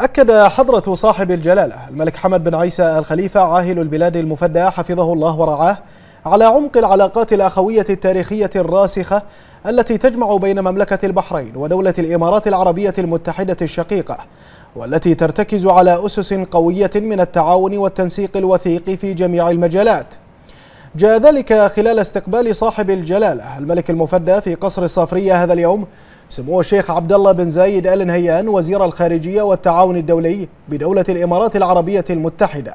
أكد حضرة صاحب الجلالة الملك حمد بن عيسى الخليفة عاهل البلاد المفدى حفظه الله ورعاه على عمق العلاقات الأخوية التاريخية الراسخة التي تجمع بين مملكة البحرين ودولة الإمارات العربية المتحدة الشقيقة والتي ترتكز على أسس قوية من التعاون والتنسيق الوثيق في جميع المجالات جاء ذلك خلال استقبال صاحب الجلالة الملك المفدى في قصر الصافرية هذا اليوم سمو الشيخ عبد الله بن زايد آل نهيان وزير الخارجية والتعاون الدولي بدولة الإمارات العربية المتحدة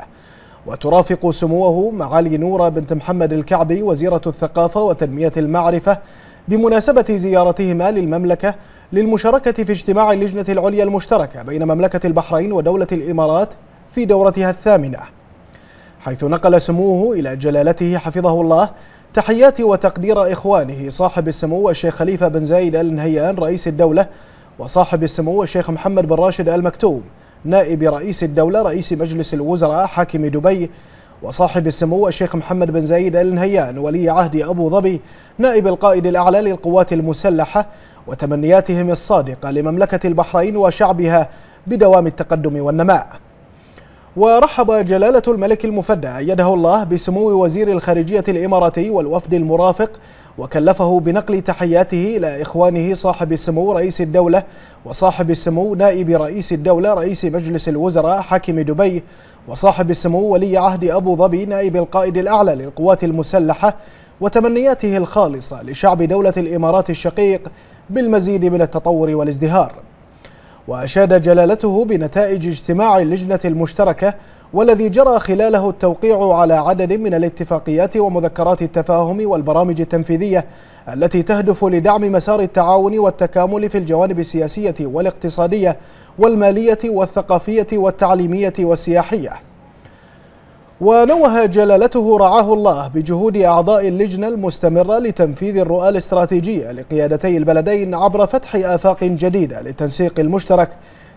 وترافق سموه معالي نورة بنت محمد الكعبي وزيرة الثقافة وتنمية المعرفة بمناسبة زيارتهما للمملكة للمشاركة في اجتماع اللجنة العليا المشتركة بين مملكة البحرين ودولة الإمارات في دورتها الثامنة حيث نقل سموه إلى جلالته حفظه الله تحيات وتقدير إخوانه صاحب السمو الشيخ خليفة بن زايد آل نهيان رئيس الدولة وصاحب السمو الشيخ محمد بن راشد آل مكتوم نائب رئيس الدولة رئيس مجلس الوزراء حاكم دبي وصاحب السمو الشيخ محمد بن زايد آل نهيان ولي عهد أبو ظبي نائب القائد الأعلى للقوات المسلحة وتمنياتهم الصادقة لمملكة البحرين وشعبها بدوام التقدم والنماء ورحب جلالة الملك المفدى أيده الله بسمو وزير الخارجية الإماراتي والوفد المرافق وكلفه بنقل تحياته إلى إخوانه صاحب السمو رئيس الدولة وصاحب السمو نائب رئيس الدولة رئيس مجلس الوزراء حاكم دبي وصاحب السمو ولي عهد أبو ظبي نائب القائد الأعلى للقوات المسلحة وتمنياته الخالصة لشعب دولة الإمارات الشقيق بالمزيد من التطور والازدهار وأشاد جلالته بنتائج اجتماع اللجنة المشتركة والذي جرى خلاله التوقيع على عدد من الاتفاقيات ومذكرات التفاهم والبرامج التنفيذية التي تهدف لدعم مسار التعاون والتكامل في الجوانب السياسية والاقتصادية والمالية والثقافية والتعليمية والسياحية ونوه جلالته رعاه الله بجهود أعضاء اللجنة المستمرة لتنفيذ الرؤى الاستراتيجية لقيادتي البلدين عبر فتح آفاق جديدة للتنسيق المشترك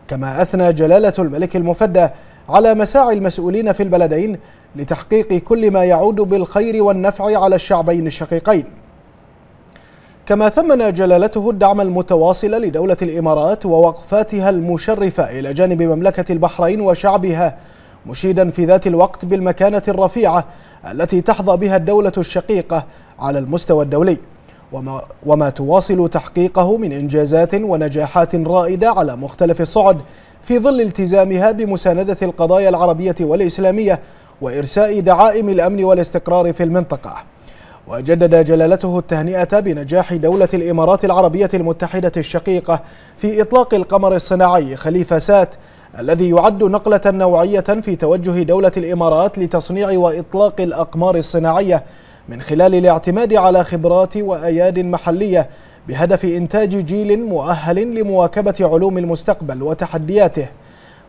كما أثنى جلالة الملك المفدى على مساعي المسؤولين في البلدين لتحقيق كل ما يعود بالخير والنفع على الشعبين الشقيقين كما ثمن جلالته الدعم المتواصل لدولة الإمارات ووقفاتها المشرفة إلى جانب مملكة البحرين وشعبها مشيدا في ذات الوقت بالمكانة الرفيعة التي تحظى بها الدولة الشقيقة على المستوى الدولي وما, وما تواصل تحقيقه من إنجازات ونجاحات رائدة على مختلف الصعد في ظل التزامها بمساندة القضايا العربية والإسلامية وإرساء دعائم الأمن والاستقرار في المنطقة وجدد جلالته التهنئة بنجاح دولة الإمارات العربية المتحدة الشقيقة في إطلاق القمر الصناعي خليفة سات الذي يعد نقلة نوعية في توجه دولة الإمارات لتصنيع وإطلاق الأقمار الصناعية من خلال الاعتماد على خبرات وأياد محلية بهدف إنتاج جيل مؤهل لمواكبة علوم المستقبل وتحدياته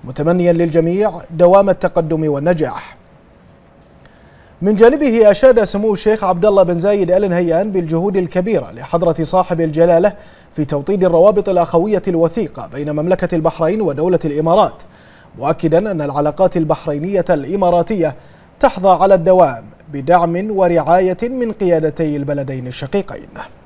متمنيا للجميع دوام التقدم والنجاح من جانبه أشاد سمو الشيخ عبد الله بن زايد آل نهيان بالجهود الكبيرة لحضرة صاحب الجلالة في توطيد الروابط الأخوية الوثيقة بين مملكة البحرين ودولة الإمارات مؤكدا أن العلاقات البحرينية الإماراتية تحظى على الدوام بدعم ورعاية من قيادتي البلدين الشقيقين